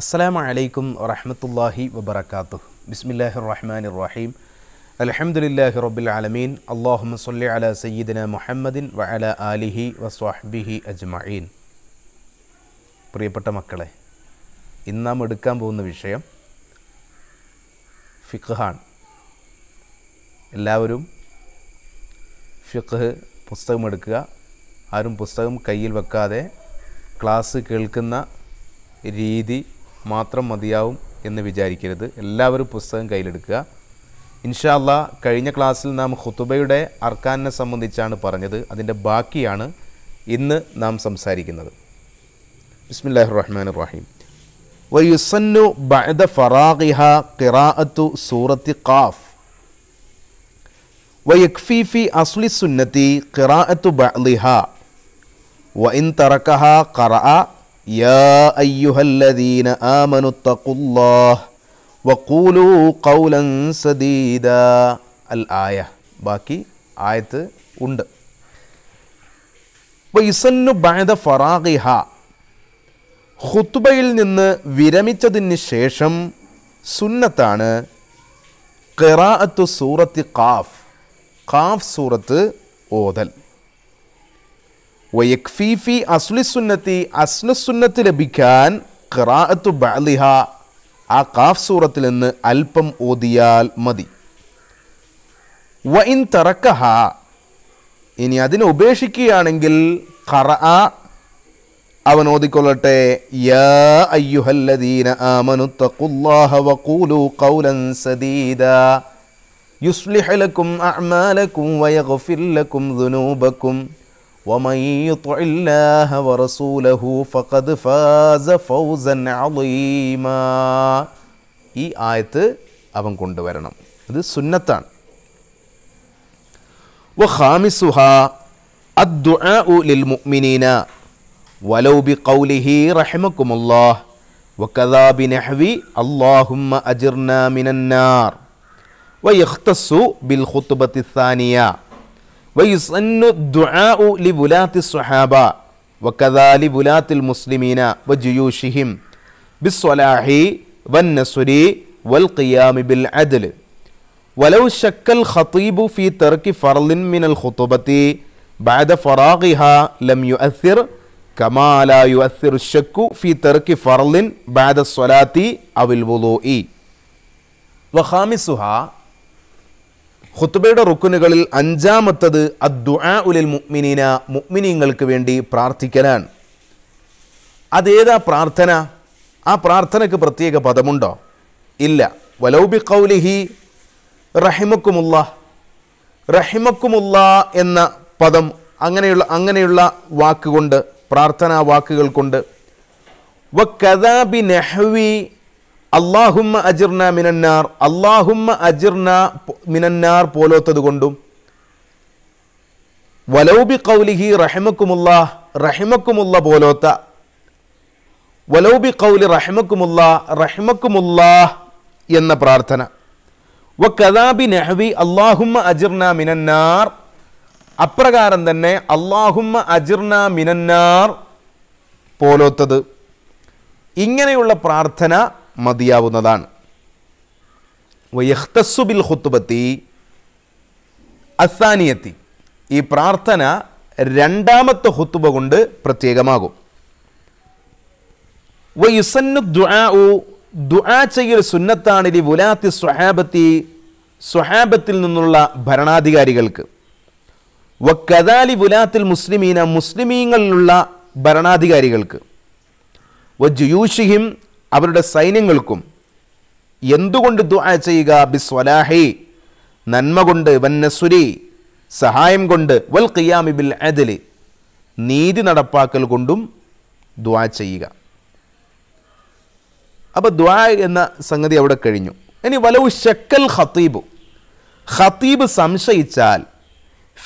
അസ്സലാമു അലൈക്കും വറഹമത്തല്ലാഹി വബർക്കാത്തു ബിസ്മില്ലാഹി റഹ്മാൻ റഹീം അലഹമുല്ലാഹി റബ്ബിൽ ആലമീൻ അള്ളാഹു സല്ലി അല സയ്യിദിന മുഹമ്മദിൻ വ ആലിഹി വസ്വാഹ്ബിഹി അജ്മഈൻ പ്രിയപ്പെട്ട മക്കളെ ഇന്ന് നാം എടുക്കാൻ പോകുന്ന വിഷയം ഫിഖാണ് എല്ലാവരും ഫിഖ് പുസ്തകം എടുക്കുക ആരും പുസ്തകം കയ്യിൽ വെക്കാതെ ക്ലാസ് കേൾക്കുന്ന രീതി മാത്രം മതിയാവും എന്ന് വിചാരിക്കരുത് എല്ലാവരും പുസ്തകം കയ്യിലെടുക്കുക ഇൻഷാല്ല കഴിഞ്ഞ ക്ലാസ്സിൽ നാം ഹുത്തുബയുടെ അർക്കാനിനെ സംബന്ധിച്ചാണ് പറഞ്ഞത് അതിൻ്റെ ബാക്കിയാണ് ഇന്ന് നാം സംസാരിക്കുന്നത് ബിസ്മില്ലാഹി റഹ്മാൻ റഹീം വയുസന്നു ബഅദ ഫറാഖിഹ ഖിറാഅത്തു സൂറത്തി ഖാഫ് വയക്ഫി ഫി അസ്ലി സുന്നത്തി ഖിറാഅത്തു ബഅലിഹ വഇൻ തറക്കഹ ഖറഅ يا أيها الذين آمنوا اتقوا الله وقولوا قولا سديدا الآية ബാക്കി ആയത്ത് ഉണ്ട് ഇസന്നു ബഅദ ഫറാഖിഹ ഖുത്ബയിൽ നിന്ന് വിരമിച്ചതിന് ശേഷം സുന്നത്താണ് ഖിറാഅത്തു സൂറത്തി ഖാഫ് ഖാഫ് സൂറത്ത് ഓതൽ വയക്ഫീഫി അസ്ലിസുന്നത്തി അസ്ലസുന്നത്ത് ലഭിക്കാൻ ഖറാഅത്തു ബാലിഹ ആ കാഫ് സൂറത്തിൽ നിന്ന് അല്പം ഓതിയാൽ മതി വ ഇൻ തറക്കഹ ഇനി അതിനെ ഉപേക്ഷിക്കുകയാണെങ്കിൽ ഖറ അവൻ ഓതിക്കൊള്ളട്ടെ യാ അയ്യുഹല്ലദീന ആമനു വഖൂലു ഖൗലൻ സദീദാ യുസ്ലിഹ ലക്കും അഅ്മാലക്കും വയഗ്ഫിർ ലക്കും ദുനൂബക്കും ومن يطع الله ورسوله فقد فاز فوزا عظيما ഈ ആയത്ത് അവൻ കൊണ്ടുവരണം ഇത് സുന്നത്താണ് وخامسها الدعاء للمؤمنين ولو بقوله رحمكم الله وكذا بنحو اللهم أجرنا من النار ويختص بالخطبة الثانية ويسن الدعاء لبلاة الصحابة وكذا لبلاة المسلمين وجيوشهم بالصلاح والنصر والقيام بالعدل ولو شك الخطيب في ترك فرل من الخطبة بعد فراغها لم يؤثر كما لا يؤثر الشك في ترك فرل بعد الصلاة أو الوضوء وخامسها ഹുത്തുബയുടെ റുക്കുനുകളിൽ അഞ്ചാമത്തത് ആ ഉലിൽ മുഅ്മിനീന മുഅ്മിനീങ്ങൾക്ക് വേണ്ടി പ്രാർത്ഥിക്കലാണ് അതേതാ പ്രാർത്ഥന ആ പ്രാർത്ഥനയ്ക്ക് പ്രത്യേക പദമുണ്ടോ ഇല്ല വലൗബി കൗലിഹി റഹിമക്കുമുള്ള റഹിമക്കുമുള്ള എന്ന പദം അങ്ങനെയുള്ള അങ്ങനെയുള്ള വാക്കുകൊണ്ട് പ്രാർത്ഥനാ വാക്കുകൾ കൊണ്ട് വ കഥാബി നെഹ്വി അള്ളാഹുമ്മ അജിർന മിനന്നാർ അള്ളാഹുമ്മ അജിർന മിനന്നാർ പോലോത്തത് കൊണ്ടും വലൗബി കൗലിഹി റഹമക്കുമുള്ള റഹിമക്കുമുള്ള പോലോത്ത വലൗബി കൗലി റഹമക്കുമുള്ള റഹിമക്കുമുള്ള എന്ന പ്രാർത്ഥന വ കദാബി നെഹ്വി അള്ളാഹുമ്മ അജിർന മിനന്നാർ അപ്രകാരം തന്നെ അള്ളാഹുമ്മ അജിർന മിനന്നാർ പോലോത്തത് ഇങ്ങനെയുള്ള പ്രാർത്ഥന മതിയാവുന്നതാണ് വയഹ്തസുബിൽ ഹുത്തുബത്തി അസാനിയത്തി ഈ പ്രാർത്ഥന രണ്ടാമത്തെ ഹുത്തുബ കൊണ്ട് പ്രത്യേകമാകും വയുസന്നു ദുആഉ ദുആ ചെയ്യൽ സുന്നത്താണ് ഇനി വുലാത്തി സ്വഹാബത്തി സ്വഹാബത്തിൽ നിന്നുള്ള ഭരണാധികാരികൾക്ക് വ കദാലി വുലാത്തിൽ മുസ്ലിമീന മുസ്ലിമീങ്ങളിലുള്ള ഭരണാധികാരികൾക്ക് വ ജുയൂഷിഹിം അവരുടെ സൈന്യങ്ങൾക്കും എന്തുകൊണ്ട് ദുആ ചെയ്യുക ബിസ്വലാഹി നന്മ കൊണ്ട് വന്നസുരി സഹായം കൊണ്ട് വൽ ഖിയാമി ബിൽ അദൽ നീതി നടപ്പാക്കൽ കൊണ്ടും ദ്വാ ചെയ്യുക അപ്പോൾ ദ്വാ എന്ന സംഗതി അവിടെ കഴിഞ്ഞു ഇനി വലവു ഷക്കൽ ഖത്തീബു ഖത്തീബ് സംശയിച്ചാൽ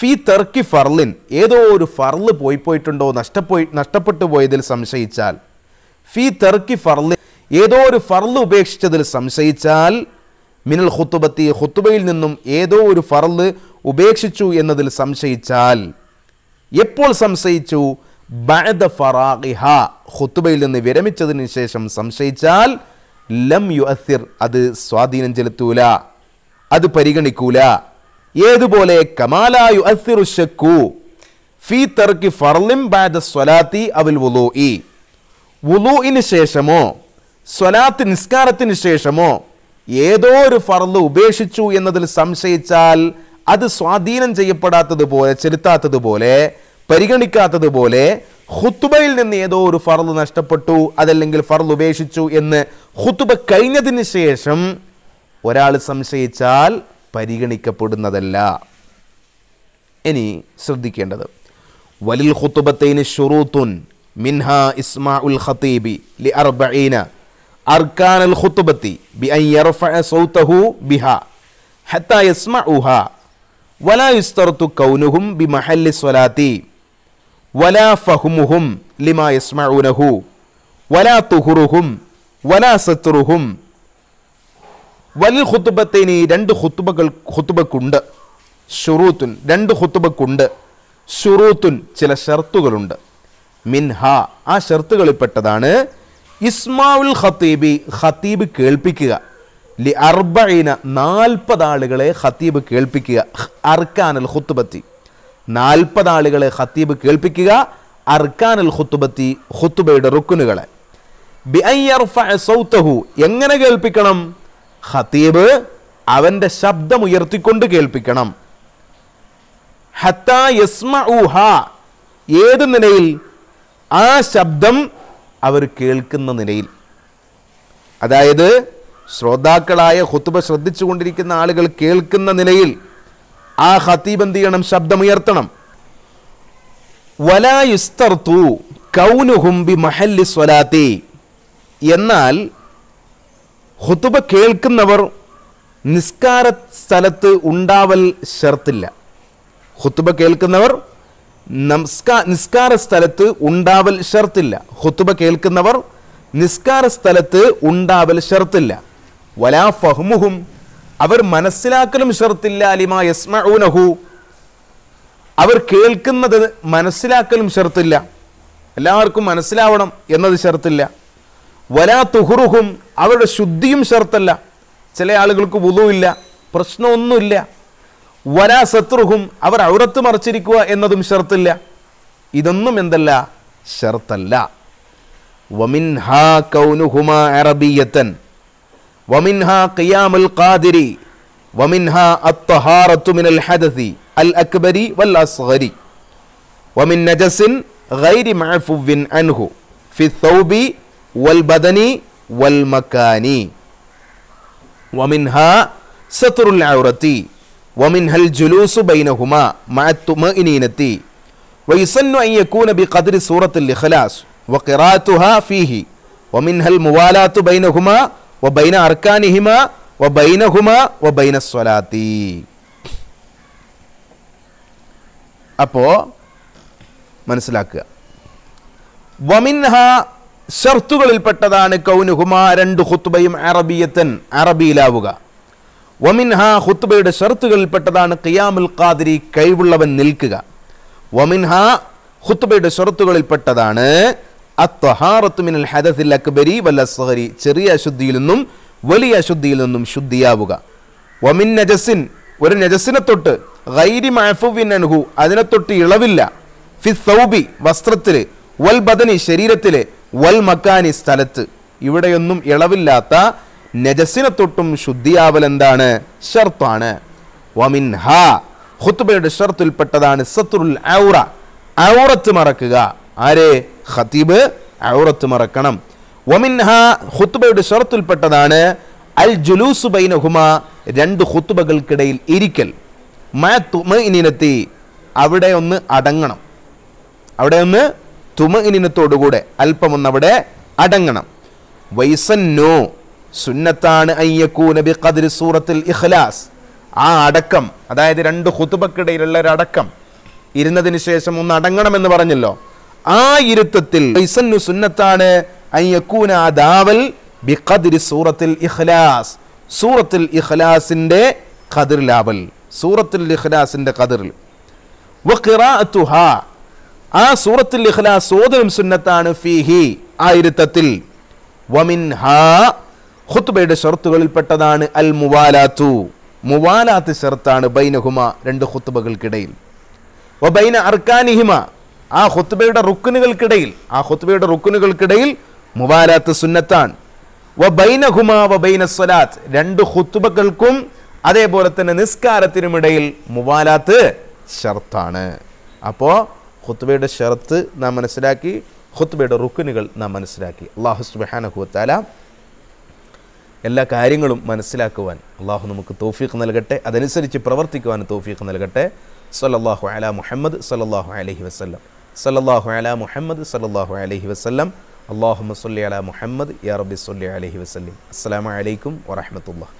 ഫി തെർക്കി ഫർലിൻ ഏതോ ഒരു ഫർള് പോയി പോയിട്ടുണ്ടോ നഷ്ടപ്പോയി നഷ്ടപ്പെട്ടു പോയതിൽ സംശയിച്ചാൽ ഫി തെർക്കി ഫർലിൻ ഏതോ ഒരു ഫർള് ഉപേക്ഷിച്ചതിൽ സംശയിച്ചാൽ മിനൽ ഹുത്തുബത്തി ഹുത്തുബയിൽ നിന്നും ഏതോ ഒരു ഫർള് ഉപേക്ഷിച്ചു എന്നതിൽ സംശയിച്ചാൽ എപ്പോൾ സംശയിച്ചു ബഅദ ഫറാഖിഹ ഹുത്തുബയിൽ നിന്ന് വിരമിച്ചതിന് ശേഷം സംശയിച്ചാൽ ലം യു അസിർ അത് സ്വാധീനം ചെലുത്തൂല അത് പരിഗണിക്കൂല ഏതുപോലെ കമാലായു യു അസിറു ഫീ തർക്കി ഫർലിം ബാദ സ്വലാത്തി അവിൽ വുലൂഇ വുലൂഇന് ശേഷമോ സ്വലാത്ത് നിസ്കാരത്തിന് ശേഷമോ ഏതോ ഒരു ഫർദ് ഉപേക്ഷിച്ചു എന്നതിൽ സംശയിച്ചാൽ അത് സ്വാധീനം ചെയ്യപ്പെടാത്തതുപോലെ ചെലുത്താത്തതുപോലെ പരിഗണിക്കാത്തതുപോലെ ഹുത്തുബയിൽ നിന്ന് ഏതോ ഒരു ഫർദ് നഷ്ടപ്പെട്ടു അതല്ലെങ്കിൽ ഫർദ് ഉപേക്ഷിച്ചു എന്ന് ഹുത്തുബ കഴിഞ്ഞതിന് ശേഷം ഒരാൾ സംശയിച്ചാൽ പരിഗണിക്കപ്പെടുന്നതല്ല ഇനി ശ്രദ്ധിക്കേണ്ടത് വലിൽ ഹുത്തുബത്തേന് ഷുറൂത്തുൻ മിൻഹ ഇസ്മാ ഉൽ ഖത്തീബി ലി അർബീന അർക്കാൻ അൽ ഖുത്തുബത്തി ബി അൻ യർഫഅ സൗതഹു ബിഹ ഹത്ത യസ്മഉഹ വലാ യുസ്തറത്തു കൗനുഹും ബി മഹല്ലി സ്വലാത്തി വലാ ഫഹ്മുഹും ലിമാ യസ്മഊനഹു വലാ തുഹുറുഹും വലാ സത്രുഹും വൽ ഖുത്തുബത്തിന് രണ്ട് ഖുത്തുബകൾ ഖുത്തുബക്കുണ്ട് ഷുറൂത്തുൻ രണ്ട് ഖുത്തുബക്കുണ്ട് ഷുറൂത്തുൻ ചില ഷർത്തുകളുണ്ട് മിൻഹ ആ ഷർത്തുകളിൽപ്പെട്ടതാണ് ഇസ്മാവുൽ ഖത്തീബി ഖത്തീബ് കേൾപ്പിക്കുക ലി അർബീന നാൽപ്പത് ആളുകളെ ഖത്തീബ് കേൾപ്പിക്കുക അർക്കാനൽ ഹുത്തുബത്തി നാൽപ്പത് ആളുകളെ ഖത്തീബ് കേൾപ്പിക്കുക അർക്കാനൽ ഹുത്തുബത്തി ഹുത്തുബയുടെ റുക്കുനുകളെ എങ്ങനെ കേൾപ്പിക്കണം ഖത്തീബ് അവൻ്റെ ഉയർത്തിക്കൊണ്ട് കേൾപ്പിക്കണം ഹത്ത യസ്മ ഏത് നിലയിൽ ആ ശബ്ദം അവർ കേൾക്കുന്ന നിലയിൽ അതായത് ശ്രോതാക്കളായ ഹുത്തുബ ശ്രദ്ധിച്ചു കൊണ്ടിരിക്കുന്ന ആളുകൾ കേൾക്കുന്ന നിലയിൽ ആ ഹത്തീബ് എന്ത് ചെയ്യണം ശബ്ദമുയർത്തണം വലായുസ്തർത്തു കൗനുഹുംബി മഹല്ലി സ്വലാത്തി എന്നാൽ ഹുത്തുബ കേൾക്കുന്നവർ നിസ്കാര സ്ഥലത്ത് ഉണ്ടാവൽ ഷർത്തില്ല ഹുത്തുബ കേൾക്കുന്നവർ നമസ്കാ നിസ്കാര സ്ഥലത്ത് ഉണ്ടാവൽ ഷർത്തില്ല ഹുത്തുബ കേൾക്കുന്നവർ നിസ്കാര സ്ഥലത്ത് ഉണ്ടാവൽ ഷർത്തില്ല വലാ ഫഹ്മുഹും അവർ മനസ്സിലാക്കലും ഷർത്തില്ല അലിമ യസ്മഊനഹു അവർ കേൾക്കുന്നത് മനസ്സിലാക്കലും ഷർത്തില്ല എല്ലാവർക്കും മനസ്സിലാവണം എന്നത് ഷർത്തില്ല വലാ തുഹുറുഹും അവരുടെ ശുദ്ധിയും ഷർത്തല്ല ചില ആളുകൾക്ക് വുതുവില്ല പ്രശ്നമൊന്നുമില്ല ولا ستركم أبرا عورت مرشريكوا إنذم شرط الله إذنم من دلّا شرط الله ومنها كونهما عربية ومنها قيام القادر ومنها الطهارة من الحدث الأكبر والأصغر ومن نجس غير معفو عنه في الثوب والبدن والمكان ومنها ستر العورة വമിൻഹൽ ജുലൂസു ബൈനഹുമ മഅത്തുമ ഇനീനത്തി വയുസന്നു അൻ യകൂന ബിഖദ്രി സൂറത്തുൽ ഇഖ്ലാസ് വഖിറാഅത്തുഹ ഫീഹി വമിൻഹൽ മുവാലാത്തു ബൈനഹുമ വബൈന അർക്കാനിഹിമ വബൈനഹുമ വബൈന സ്വലാത്തി അപ്പോൾ മനസ്സിലാക്കുക വമിൻഹ ഷർത്തുകളിൽപ്പെട്ടതാണ് കൗനുഹുമ രണ്ട് ഹുത്തുബയും അറബിയത്തൻ അറബിയിലാവുക വമിൻഹ ഹുത്തുബയുടെ പെട്ടതാണ് ഖിയാമുൽ ഖാദിരി കഴിവുള്ളവൻ നിൽക്കുക വമിൻഹ ഹുത്തുബയുടെ ഷർത്തുകളിൽപ്പെട്ടതാണ് അത്വഹാറത്തുമിനൽ ഹദസിൽ അക്ബരി വല്ലസ്ഹരി ചെറിയ അശുദ്ധിയിൽ നിന്നും വലിയ അശുദ്ധിയിൽ നിന്നും ശുദ്ധിയാവുക വമിൻ നജസിൻ ഒരു നജസിനെ തൊട്ട് ഗൈരി മഹഫുവിൻ അനുഹു അതിനെ തൊട്ട് ഇളവില്ല ഫി സൗബി വസ്ത്രത്തിൽ വൽ ബദനി ശരീരത്തിൽ വൽ മക്കാനി സ്ഥലത്ത് ഇവിടെയൊന്നും ഇളവില്ലാത്ത നജസിനെ തൊട്ടും ശുദ്ധിയാവൽ എന്താണ് ഷർത്താണ് വമിൻ ഹാ ഹുത്തുബയുടെ ഷർത്തുൽപ്പെട്ടതാണ് സത്തുൽ ഔറ ഔറത്ത് മറക്കുക ആരെ ഖതീബ് ഔറത്ത് മറക്കണം വമിൻ ഹാ ഹുത്തുബയുടെ ഷർത്തുൽപ്പെട്ടതാണ് അൽ ജുലൂസു ബൈനഹുമ രണ്ട് ഹുത്തുബകൾക്കിടയിൽ ഇരിക്കൽ മ തുമഇനിനത്തി അവിടെ ഒന്ന് അടങ്ങണം അവിടെ ഒന്ന് തുമ ഇനിനത്തോടുകൂടെ അല്പമൊന്നവിടെ അടങ്ങണം വൈസന്നോ സുന്നത്താണ് അയ്യക്കൂന ബി ഖദ്രി സൂറത്തിൽ ഇഖ്ലാസ് ആ അടക്കം അതായത് രണ്ട് ഹുതുബക്കിടയിലുള്ള ഒരു അടക്കം ഇരുന്നതിന് ശേഷം ഒന്ന് എന്ന് പറഞ്ഞല്ലോ ആ ഇരുത്തത്തിൽ ഇസന്നു സുന്നത്താണ് അയ്യക്കൂന ദാവൽ ബി ഖദ്രി സൂറത്തിൽ ഇഖ്ലാസ് സൂറത്തിൽ ഇഖ്ലാസിൻ്റെ ഖദിർലാവൽ സൂറത്തിൽ ഇഖ്ലാസിൻ്റെ ഖദിറിൽ വഖിറാഅത്തുഹ ആ സൂറത്തിൽ ഇഖ്ലാസ് ഓതനും സുന്നത്താണ് ഫീഹി ആ ഇരുത്തത്തിൽ ഖുത്ബയുടെ ഷർത്തുകളിൽപ്പെട്ടതാണ് അൽ മുവാലാത്തു മുവാലാത്ത് ഷർത്താണ് ബൈനഹുമ രണ്ട് ഖുത്ബകൾക്കിടയിൽ വ ബൈന അർക്കാനിഹിമ ആ ഖുത്ബയുടെ റുക്കുനുകൾക്കിടയിൽ ആ ഖുത്ബയുടെ റുക്കുനുകൾക്കിടയിൽ മുവാലാത്ത് സുന്നത്താണ് വ ബൈനഹുമ വ ബൈന സ്വലാത്ത് രണ്ട് ഖുത്ബകൾക്കും അതേപോലെ തന്നെ നിസ്കാരത്തിനുമിടയിൽ മുവാലാത്ത് ഷർത്താണ് അപ്പോൾ ഖുത്ബയുടെ ഷർത്ത് നാം മനസ്സിലാക്കി ഖുത്ബയുടെ റുക്കുനുകൾ നാം മനസ്സിലാക്കി അള്ളാഹു തആല എല്ലാ കാര്യങ്ങളും മനസ്സിലാക്കുവാൻ അള്ളാഹു നമുക്ക് തോഫീഖ് നൽകട്ടെ അതനുസരിച്ച് പ്രവർത്തിക്കുവാൻ തോഫീഖ് നൽകട്ടെ സല്ലാഹു അല മുഹമ്മദ് സല്ലാഹു അലഹി വസ്ലം സല്ലാഹു അല മുഹമ്മദ് സല്ലാഹു അലഹി വസ്ലം അള്ളാഹു മസ്ലി അല മുഹമ്മദ് യാ റബി സല്ലി അലഹി വസ്ലം അസ്സാം വലൈക്കും വറഹമത്തുള്ള